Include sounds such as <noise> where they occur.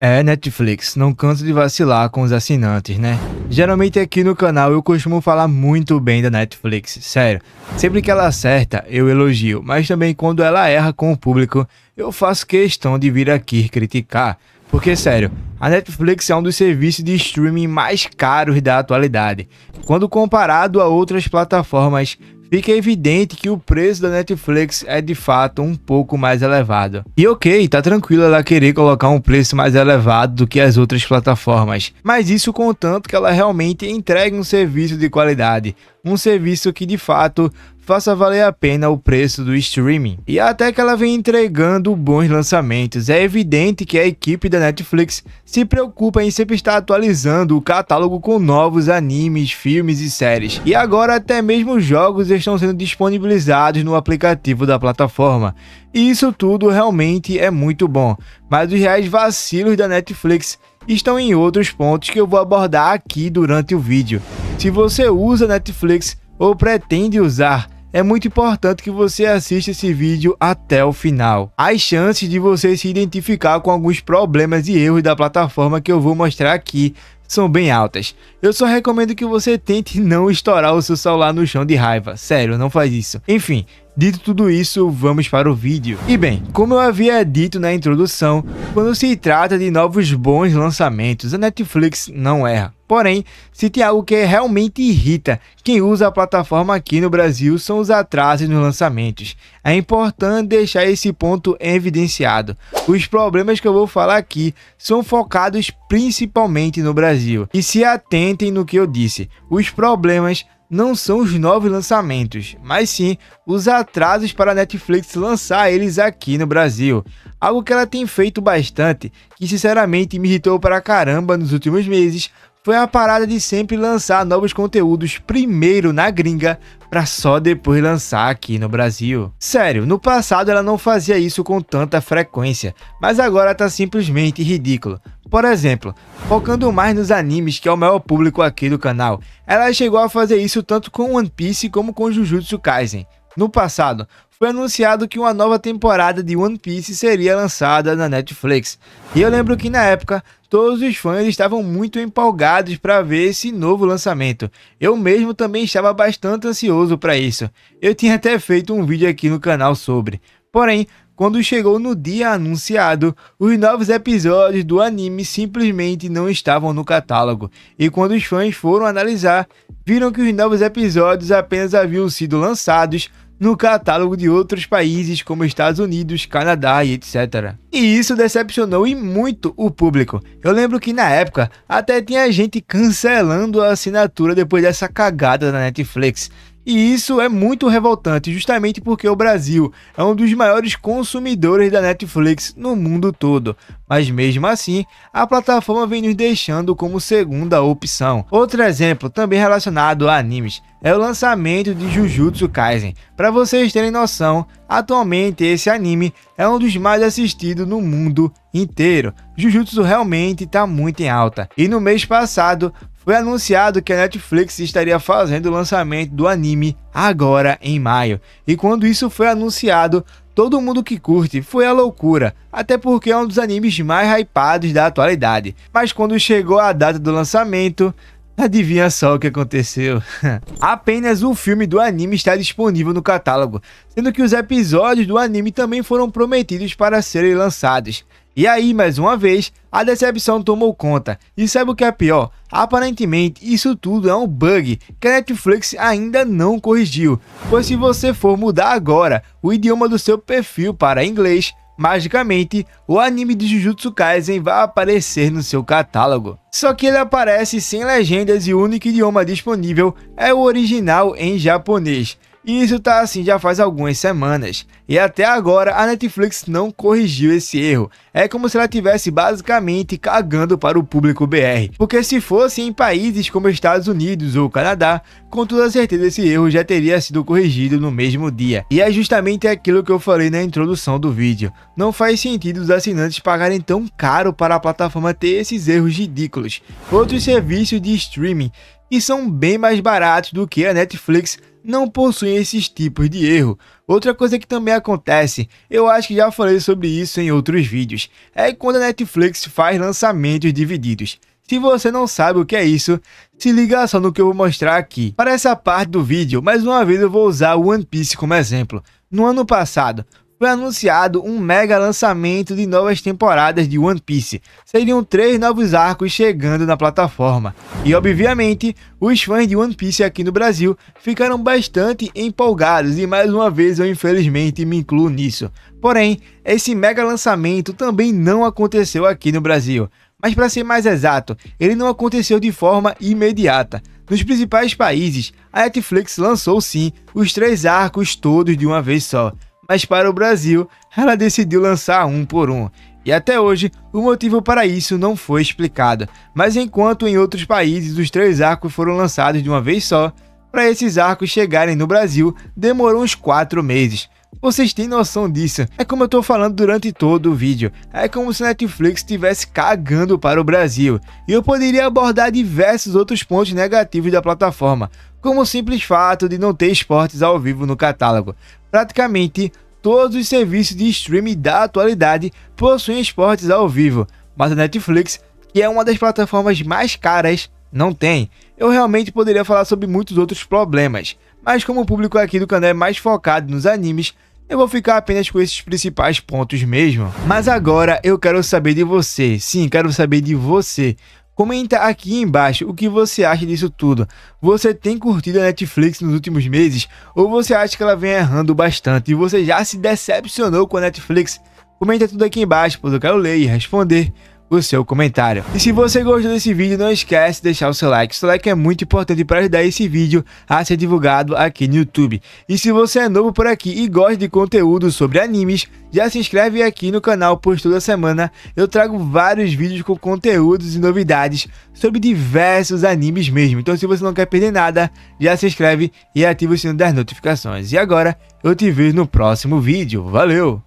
É, Netflix, não canso de vacilar com os assinantes, né? Geralmente aqui no canal eu costumo falar muito bem da Netflix, sério. Sempre que ela acerta, eu elogio, mas também quando ela erra com o público, eu faço questão de vir aqui criticar. Porque, sério, a Netflix é um dos serviços de streaming mais caros da atualidade. Quando comparado a outras plataformas, fica evidente que o preço da Netflix é de fato um pouco mais elevado. E ok, tá tranquilo ela querer colocar um preço mais elevado do que as outras plataformas, mas isso contanto que ela realmente entregue um serviço de qualidade, um serviço que de fato faça valer a pena o preço do streaming. E até que ela vem entregando bons lançamentos, é evidente que a equipe da Netflix se preocupa em sempre estar atualizando o catálogo com novos animes, filmes e séries. E agora até mesmo jogos estão sendo disponibilizados no aplicativo da plataforma. E isso tudo realmente é muito bom, mas os reais vacilos da Netflix estão em outros pontos que eu vou abordar aqui durante o vídeo. Se você usa Netflix ou pretende usar, é muito importante que você assista esse vídeo até o final. As chances de você se identificar com alguns problemas e erros da plataforma que eu vou mostrar aqui são bem altas. Eu só recomendo que você tente <laughs> não estourar o seu celular no chão de raiva, sério, não faz isso. Enfim, Dito tudo isso, vamos para o vídeo. E bem, como eu havia dito na introdução, quando se trata de novos bons lançamentos, a Netflix não erra. Porém, se tem algo que realmente irrita quem usa a plataforma aqui no Brasil são os atrasos nos lançamentos. É importante deixar esse ponto evidenciado. Os problemas que eu vou falar aqui são focados principalmente no Brasil. E se atentem no que eu disse, os problemas não são os novos lançamentos, mas sim os atrasos para a Netflix lançar eles aqui no Brasil. Algo que ela tem feito bastante, que sinceramente me irritou para caramba nos últimos meses, foi a parada de sempre lançar novos conteúdos primeiro na gringa para só depois lançar aqui no Brasil. Sério, no passado ela não fazia isso com tanta frequência, mas agora tá simplesmente ridículo. Por exemplo, focando mais nos animes, que é o maior público aqui do canal, ela chegou a fazer isso tanto com One Piece como com Jujutsu Kaisen. No passado, foi anunciado que uma nova temporada de One Piece seria lançada na Netflix. E eu lembro que na época todos os fãs estavam muito empolgados para ver esse novo lançamento. Eu mesmo também estava bastante ansioso para isso. Eu tinha até feito um vídeo aqui no canal sobre. Porém, quando chegou no dia anunciado, os novos episódios do anime simplesmente não estavam no catálogo, e quando os fãs foram analisar, viram que os novos episódios apenas haviam sido lançados no catálogo de outros países como Estados Unidos, Canadá e etc. E isso decepcionou e muito o público. Eu lembro que na época até tinha gente cancelando a assinatura depois dessa cagada da Netflix. E isso é muito revoltante, justamente porque o Brasil é um dos maiores consumidores da Netflix no mundo todo. Mas mesmo assim, a plataforma vem nos deixando como segunda opção. Outro exemplo, também relacionado a animes, é o lançamento de Jujutsu Kaisen. Para vocês terem noção, atualmente esse anime é um dos mais assistidos no mundo inteiro. Jujutsu realmente está muito em alta. E no mês passado foi anunciado que a Netflix estaria fazendo o lançamento do anime agora em maio. E quando isso foi anunciado, todo mundo que curte foi a loucura, até porque é um dos animes mais hypados da atualidade. Mas quando chegou a data do lançamento, Adivinha só o que aconteceu? <laughs> Apenas o filme do anime está disponível no catálogo, sendo que os episódios do anime também foram prometidos para serem lançados. E aí, mais uma vez, a decepção tomou conta. E sabe o que é pior? Aparentemente, isso tudo é um bug que a Netflix ainda não corrigiu. Pois se você for mudar agora o idioma do seu perfil para inglês, magicamente, o anime de Jujutsu Kaisen vai aparecer no seu catálogo. Só que ele aparece sem legendas e o único idioma disponível é o original em japonês. E isso tá assim já faz algumas semanas. E até agora a Netflix não corrigiu esse erro. É como se ela tivesse basicamente cagando para o público BR. Porque se fosse em países como Estados Unidos ou Canadá, com toda certeza esse erro já teria sido corrigido no mesmo dia. E é justamente aquilo que eu falei na introdução do vídeo. Não faz sentido os assinantes pagarem tão caro para a plataforma ter esses erros ridículos. Outros serviços de streaming que são bem mais baratos do que a Netflix não possuem esses tipos de erro. Outra coisa que também acontece, eu acho que já falei sobre isso em outros vídeos, é quando a Netflix faz lançamentos divididos. Se você não sabe o que é isso, se liga só no que eu vou mostrar aqui. Para essa parte do vídeo, mais uma vez eu vou usar o One Piece como exemplo. No ano passado, foi anunciado um mega lançamento de novas temporadas de One Piece. Seriam três novos arcos chegando na plataforma. E obviamente, os fãs de One Piece aqui no Brasil ficaram bastante empolgados e mais uma vez eu infelizmente me incluo nisso. Porém, esse mega lançamento também não aconteceu aqui no Brasil. Mas para ser mais exato, ele não aconteceu de forma imediata. Nos principais países, a Netflix lançou sim os três arcos todos de uma vez só mas para o Brasil, ela decidiu lançar um por um. E até hoje, o motivo para isso não foi explicado. Mas enquanto em outros países os três arcos foram lançados de uma vez só, para esses arcos chegarem no Brasil demorou uns 4 meses. Vocês têm noção disso? É como eu tô falando durante todo o vídeo. É como se Netflix estivesse cagando para o Brasil. E eu poderia abordar diversos outros pontos negativos da plataforma, como o simples fato de não ter esportes ao vivo no catálogo. Praticamente todos os serviços de streaming da atualidade possuem esportes ao vivo, mas a Netflix, que é uma das plataformas mais caras, não tem. Eu realmente poderia falar sobre muitos outros problemas, mas como o público aqui do canal é mais focado nos animes, eu vou ficar apenas com esses principais pontos mesmo. Mas agora eu quero saber de você. Sim, quero saber de você. Comenta aqui embaixo o que você acha disso tudo. Você tem curtido a Netflix nos últimos meses ou você acha que ela vem errando bastante e você já se decepcionou com a Netflix? Comenta tudo aqui embaixo, pois eu quero ler e responder o seu comentário. E se você gostou desse vídeo, não esquece de deixar o seu like. O seu like é muito importante para ajudar esse vídeo a ser divulgado aqui no YouTube. E se você é novo por aqui e gosta de conteúdo sobre animes, já se inscreve aqui no canal, pois toda semana eu trago vários vídeos com conteúdos e novidades sobre diversos animes mesmo. Então se você não quer perder nada, já se inscreve e ativa o sino das notificações. E agora, eu te vejo no próximo vídeo. Valeu!